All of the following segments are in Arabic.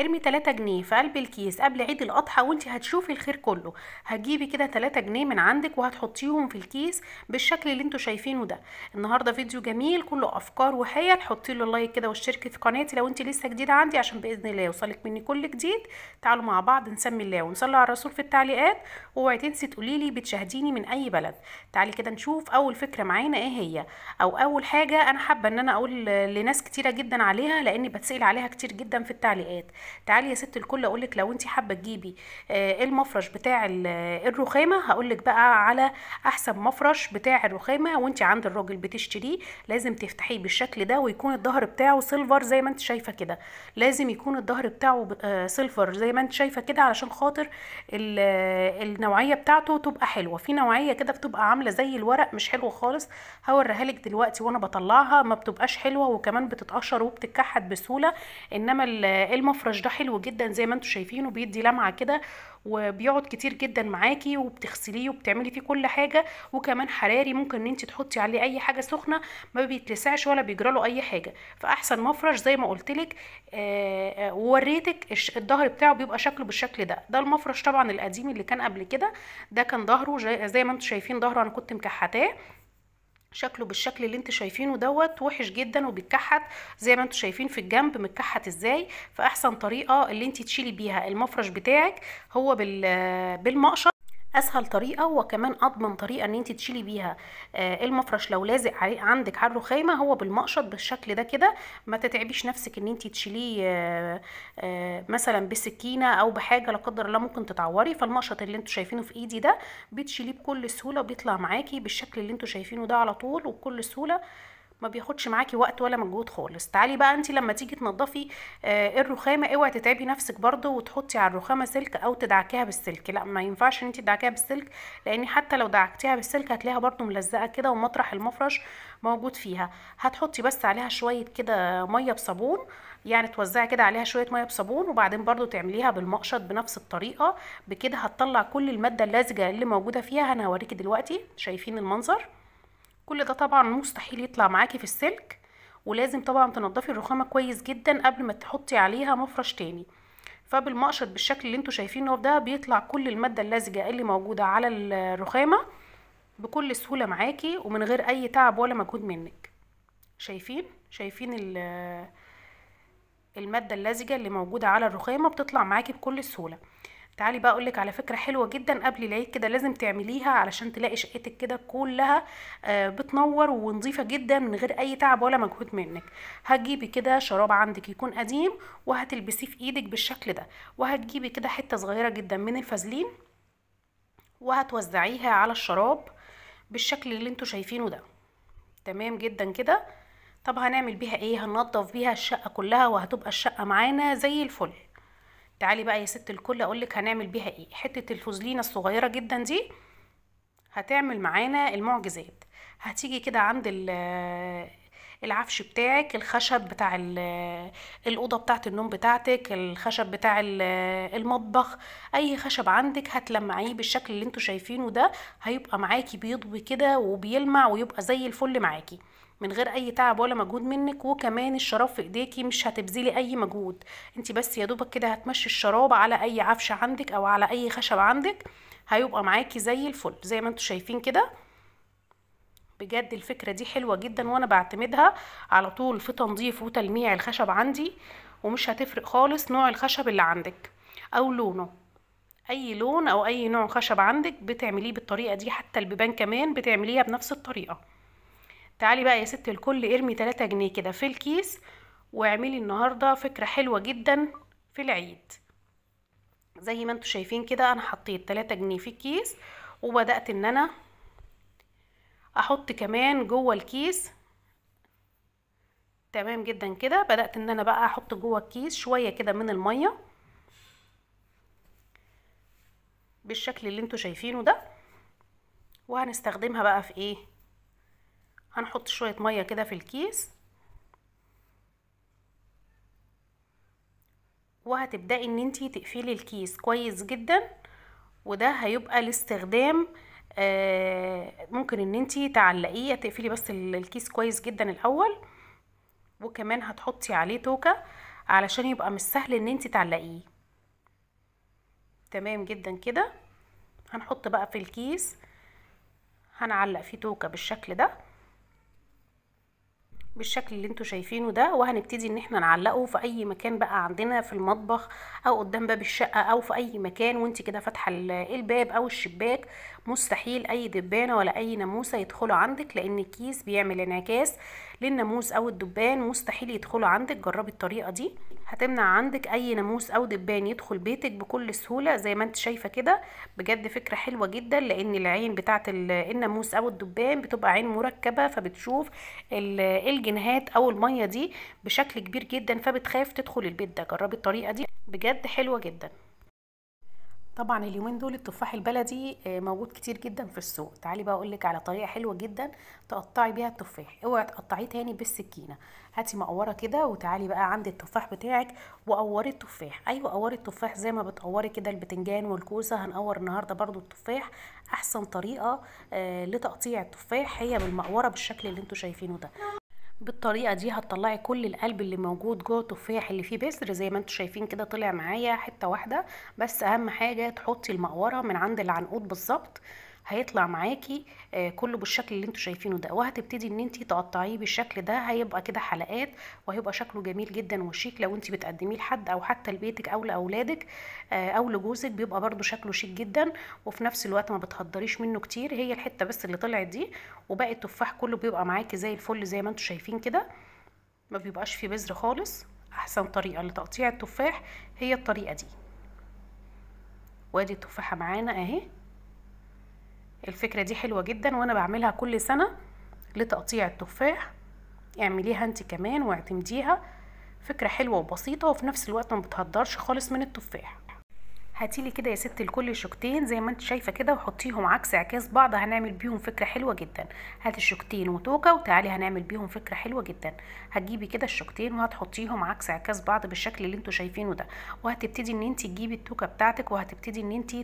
ارمي 3 جنيه في قلب الكيس قبل عيد الاضحى وانت هتشوفي الخير كله هتجيبي كده 3 جنيه من عندك وهتحطيهم في الكيس بالشكل اللي انتوا شايفينه ده النهارده فيديو جميل كله افكار وحيل حطي له لايك كده واشتركي في قناتي لو انت لسه جديده عندي عشان باذن الله يوصلك مني كل جديد تعالوا مع بعض نسمي الله ونصلي على الرسول في التعليقات واوعي تنسي تقولي لي بتشاهديني من اي بلد تعالي كده نشوف اول فكره معانا ايه هي او اول حاجه انا حابه ان انا اقول لناس كتيره جدا عليها لاني بتسال عليها كتير جدا في التعليقات تعالي يا ست الكل اقول لك لو انت حابه تجيبي آه، المفرش بتاع آه، الرخامه هقول لك بقى على احسن مفرش بتاع الرخامه وانت عند الراجل بتشتريه لازم تفتحيه بالشكل ده ويكون الظهر بتاعه سيلفر زي ما انت شايفه كده لازم يكون الظهر بتاعه سيلفر آه، زي ما انت شايفه كده علشان خاطر النوعيه بتاعته تبقى حلوه في نوعيه كده بتبقى عامله زي الورق مش حلوه خالص هوريها لك دلوقتي وانا بطلعها ما بتبقاش حلوه وكمان بتتقشر وبتتكحد بسهوله انما المفرش البرش ده حلو جدا زي ما انتم شايفينه بيدي لمعه كده وبيقعد كتير جدا معاكي وبتغسليه وبتعملي فيه كل حاجه وكمان حراري ممكن ان انت تحطي عليه اي حاجه سخنه ما بيتلسعش ولا بيجرى له اي حاجه فاحسن مفرش زي ما قلت لك آه، آه، ووريتك الظهر بتاعه بيبقى شكله بالشكل ده ده المفرش طبعا القديم اللي كان قبل كده ده كان ظهره زي ما انتم شايفين ظهره انا كنت مكحتاه شكله بالشكل اللي انتوا شايفينه دوت وحش جدا وبيتكحت زي ما انتوا شايفين في الجنب متكحت ازاي فاحسن طريقه اللي انت تشيلي بيها المفرش بتاعك هو بالمقشر اسهل طريقه وكمان اضمن طريقه ان انت تشيلي بيها آه، المفرش لو لازق عندك على الرخامه هو بالمقشط بالشكل ده كده ما تتعبيش نفسك ان انت تشيليه آه، آه، مثلا بسكينه او بحاجه لا قدر الله ممكن تتعوري فالمقشط اللي انتوا شايفينه في ايدي ده بتشيليه بكل سهوله وبيطلع معاكي بالشكل اللي انتوا شايفينه ده على طول وبكل سهوله ما بياخدش معاكي وقت ولا مجهود خالص تعالي بقى انت لما تيجي تنضفي آه الرخامه اوعي تتعبي نفسك برده وتحطي على الرخامه سلك او تدعكيها بالسلك لا ما ينفعش ان انت تدعكيها بالسلك لان حتى لو دعكتيها بالسلك هتلاقيها برده ملزقه كده ومطرح المفرش موجود فيها هتحطي بس عليها شويه كده ميه بصابون يعني توزعي كده عليها شويه ميه بصابون وبعدين برده تعمليها بالمقشط بنفس الطريقه بكده هتطلع كل الماده اللزجه اللي موجوده فيها انا هوريكي دلوقتي شايفين المنظر كل ده طبعا مستحيل يطلع معاكي في السلك ولازم طبعا تنضفي الرخامه كويس جدا قبل ما تحطي عليها مفرش تاني فبالمقشط بالشكل اللي انتوا شايفينه ده بيطلع كل الماده اللزجه اللي موجوده على الرخامه بكل سهوله معاكي ومن غير اي تعب ولا مجهود منك شايفين شايفين الماده اللزجه اللي موجوده على الرخامه بتطلع معاكي بكل سهوله تعالي بقى اقولك على فكره حلوه جدا قبل العيد كده لازم تعمليها علشان تلاقي شقتك كده كلها آه، بتنور ونظيفه جدا من غير اي تعب ولا مجهود منك هتجيبي كده شراب عندك يكون قديم وهتلبسيه في ايدك بالشكل ده وهتجيبي كده حته صغيره جدا من الفازلين وهتوزعيها على الشراب بالشكل اللي انتوا شايفينه ده تمام جدا كده طب هنعمل بيها ايه هننضف بيها الشقه كلها وهتبقى الشقه معانا زي الفل تعالي بقى يا ست الكل اقولك هنعمل بيها ايه حته الفوزلينه الصغيره جدا دي هتعمل معانا المعجزات هتيجي كده عند العفش بتاعك الخشب بتاع الأوضة بتاعة النوم بتاعتك الخشب بتاع المطبخ أي خشب عندك هتلمعيه بالشكل اللي انتوا شايفينه ده هيبقى معاكي بيضوي كده وبيلمع ويبقى زي الفل معاكي من غير اي تعب ولا مجهود منك وكمان الشراب في ايديكي مش هتبذلي اي مجهود انت بس يا دوبك كده هتمشي الشراب على اي عفش عندك او على اي خشب عندك هيبقى معاكي زي الفل زي ما انتوا شايفين كده بجد الفكره دي حلوه جدا وانا بعتمدها على طول في تنظيف وتلميع الخشب عندي ومش هتفرق خالص نوع الخشب اللي عندك او لونه اي لون او اي نوع خشب عندك بتعمليه بالطريقه دي حتى البيبان كمان بتعمليها بنفس الطريقه تعالي بقى يا ست الكل ارمي 3 جنيه كده في الكيس واعملي النهارده فكره حلوه جدا في العيد زي ما انتوا شايفين كده انا حطيت 3 جنيه في الكيس وبدات ان انا احط كمان جوه الكيس تمام جدا كده بدات ان انا بقى احط جوه الكيس شويه كده من الميه بالشكل اللي انتوا شايفينه ده وهنستخدمها بقى في ايه هنحط شوية مية كده في الكيس وهتبدأ ان انتي تقفلي الكيس كويس جدا وده هيبقى الاستخدام آه ممكن ان انتي تعلقيه تقفلي بس الكيس كويس جدا الاول وكمان هتحطي عليه توكة علشان يبقى مش سهل ان انتي تعلقيه تمام جدا كده هنحط بقى في الكيس هنعلق فيه توكة بالشكل ده بالشكل اللي انتوا شايفينه ده وهنبتدي ان احنا نعلقه في اي مكان بقى عندنا في المطبخ او قدام باب الشقه او في اي مكان وانت كده فاتحه الباب او الشباك مستحيل اي دبانه ولا اي ناموسه يدخلوا عندك لان الكيس بيعمل انعكاس للناموس او الدبان مستحيل يدخلوا عندك جربي الطريقه دي هتمنع عندك اي ناموس او دبان يدخل بيتك بكل سهوله زي ما انت شايفه كده بجد فكره حلوه جدا لان العين بتاعه الناموس او الدبان بتبقى عين مركبه فبتشوف الجنهات او الميه دي بشكل كبير جدا فبتخاف تدخل البيت ده جربي الطريقه دي بجد حلوه جدا طبعا اليومين دول التفاح البلدي آه، موجود كتير جدا في السوق تعالي بقى اقولك على طريقه حلوه جدا تقطعي بيها التفاح اوعي تقطعيه تاني بالسكينه هاتي مقوره كده وتعالي بقى عند التفاح بتاعك وقوري التفاح ايوه قوري التفاح زي ما بتقوري كده البتنجان والكوسه هنقور النهارده برضو التفاح احسن طريقه آه، لتقطيع التفاح هي بالمقوره بالشكل اللي انتوا شايفينه ده بالطريقه دي هتطلعي كل القلب اللي موجود جوه التفاح اللي فيه بذر زي ما انتم شايفين كده طلع معايا حته واحده بس اهم حاجه تحطي المقوره من عند العنقود بالظبط هيطلع معاكي آه، كله بالشكل اللي انتوا شايفينه ده وهتبتدي ان انتي تقطعيه بالشكل ده هيبقى كده حلقات وهيبقى شكله جميل جدا وشيك لو انتي بتقدميه لحد او حتى لبيتك او لاولادك آه، او لجوزك بيبقى برده شكله شيك جدا وفي نفس الوقت ما بتهدريش منه كتير هي الحته بس اللي طلعت دي وباقي التفاح كله بيبقى معاكي زي الفل زي ما انتوا شايفين كده ما بيبقاش فيه بذر خالص احسن طريقه لتقطيع التفاح هي الطريقه دي وادي التفاحه معانا اهي الفكرة دي حلوة جدا وانا بعملها كل سنة لتقطيع التفاح اعمليها انت كمان واعتمديها فكرة حلوة وبسيطة وفي نفس الوقت ما بتهدرش خالص من التفاح هاتي لي كده يا ست الكل شوكتين زي ما انت شايفه كده وحطيهم عكس عكاز بعض هنعمل بيهم فكره حلوه جدا هاتي الشوكتين وتوكه وتعالي هنعمل بيهم فكره حلوه جدا هتجيبي كده الشوكتين وهتحطيهم عكس عكاز بعض بالشكل اللي انتوا شايفينه ده وهتبتدي ان انت تجيبي التوكه بتاعتك وهتبتدي ان انت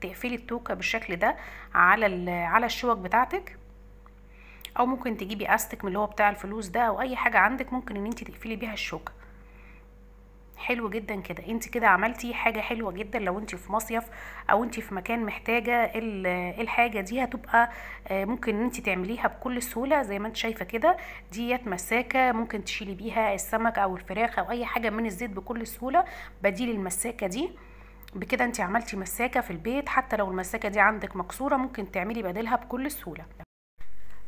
تقفلي التوكه بالشكل ده على على الشوك بتاعتك او ممكن تجيبي استك من اللي هو بتاع الفلوس ده او اي حاجه عندك ممكن ان انت تقفلي بيها الشوكه حلو جدا كده انت كده عملتي حاجه حلوه جدا لو انت في مصيف او انت في مكان محتاجه الحاجه دي هتبقى آه، ممكن انت تعمليها بكل سهوله زي ما انت شايفه كده ديت مساكه ممكن تشيلي بيها السمك او الفراخ او اي حاجه من الزيت بكل سهوله بديل المساكه دي بكده انت عملتي مساكه في البيت حتى لو المساكه دي عندك مكسوره ممكن تعملي بديلها بكل سهوله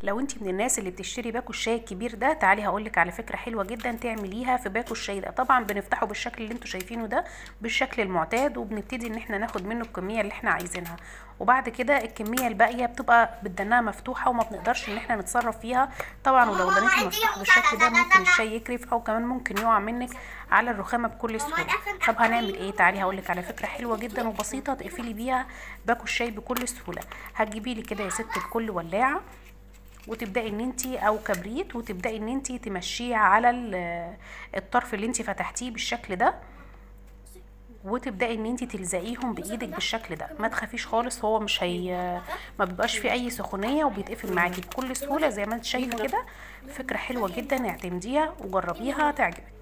لو انت من الناس اللي بتشتري باكو الشاي الكبير ده تعالي هقولك على فكره حلوه جدا تعمليها في باكو الشاي ده طبعا بنفتحه بالشكل اللي انتوا شايفينه ده بالشكل المعتاد وبنبتدي ان احنا ناخد منه الكميه اللي احنا عايزينها وبعد كده الكميه الباقيه بتبقى بدناها مفتوحه وما بنقدرش ان احنا نتصرف فيها طبعا ولو دنيته مفتوح بالشكل ده ممكن الشاي يكرف او كمان ممكن يقع منك على الرخامه بكل سهوله طب هنعمل ايه تعالي هقولك على فكره حلوه جدا وبسيطه تقفلي بيها باكو الشاي بكل سهوله هتجيبيلي كده يا ست الكل ولاعه وتبداي ان انت او كبريت وتبداي ان انت تمشيه على الطرف اللي انت فتحتيه بالشكل ده وتبداي ان انت تلزقيهم بايدك بالشكل ده ما تخافيش خالص هو مش هي ما بيبقاش فيه اي سخونيه وبيتقفل معاكي بكل سهوله زي ما انت شايفه كده فكره حلوه جدا اعتمديها وجربيها تعجبك